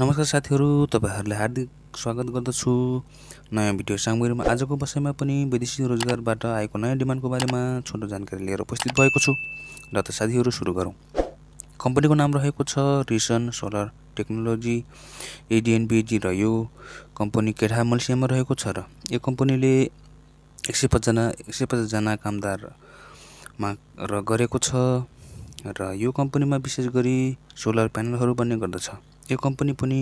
नमस्कार साथीहरू तपाईँहरूलाई हार्दिक स्वागत गर्दछु नयाँ भिडियो सामग्रीमा आजको विषयमा पनि वैदेशिक रोजगारबाट आएको नयाँ डिमान्डको बारेमा छोटो जानकारी लिएर उपस्थित भएको छु र त साथीहरू सुरु गरौँ कम्पनीको नाम रहेको छ रिसन सोलर टेक्नोलोजी एडिएनबिजी र यो कम्पनी केठा मलेसियामा रहेको छ र यो कम्पनीले एक सय पचासजना एक सय पचासजना कामदारमा र गरेको छ र यो कम्पनीमा विशेष गरी सोलर प्यानलहरू बन्ने गर्दछ यो कम्पनी पनि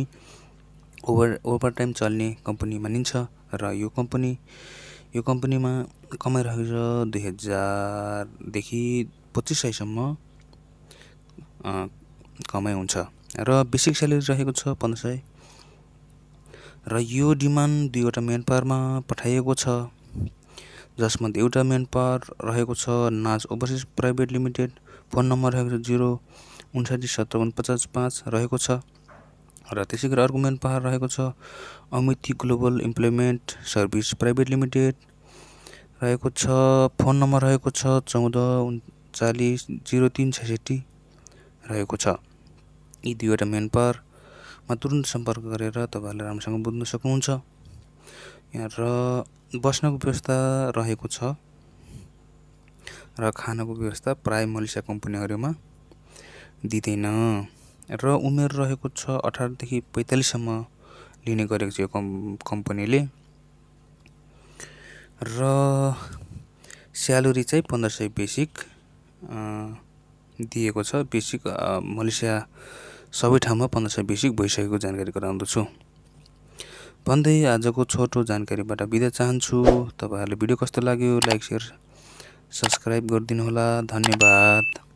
ओभर ओभर टाइम चल्ने कम्पनी मानिन्छ र यो कम्पनी यो कम्पनीमा कमाइ रहेको छ दुई हजारदेखि पच्चिस सयसम्म कमाइ हुन्छ र बेसिक स्यालेरी रहेको छ पन्ध्र सय र यो डिमान्ड दुईवटा मेन पावरमा पठाइएको छ जसमध्ये एउटा मेन पावर रहेको छ Naaz overseas private limited phone number रहेको छ जिरो उन्साठी सत्र पचास पाँच रहेको छ र त्यसै गरी अर्को मेन पाहाड रहेको छ Amity global employment service private limited रहेको छ फोन नम्बर रहेको छ चौध उन्चालिस जिरो तिन छैसठी रहेको छ यी दुईवटा मेन पाहाडमा तुरन्त सम्पर्क गरेर तपाईँहरूले राम्रोसँग बुझ्न सक्नुहुन्छ यहाँ र बस्नको व्यवस्था रहेको छ र खानाको व्यवस्था प्राय मलेसिया कम्पनीहरूमा दिँदैन र उमेर रहेको छ अठारदेखि पैँतालिससम्म लिने गरेको छ यो कम् कम्पनीले र स्यालेरी चाहिँ पन्ध्र सय बेसिक दिएको छ बेसिक मलेसिया सबै ठाउँमा पन्ध्र सय बेसिक भइसकेको जानकारी गराउँदछु भन्दै आजको छोटो जानकारीबाट बिदा चाहन्छु तपाईँहरूले भिडियो कस्तो लाग्यो लाइक सेयर सब्सक्राइब गरिदिनुहोला धन्यवाद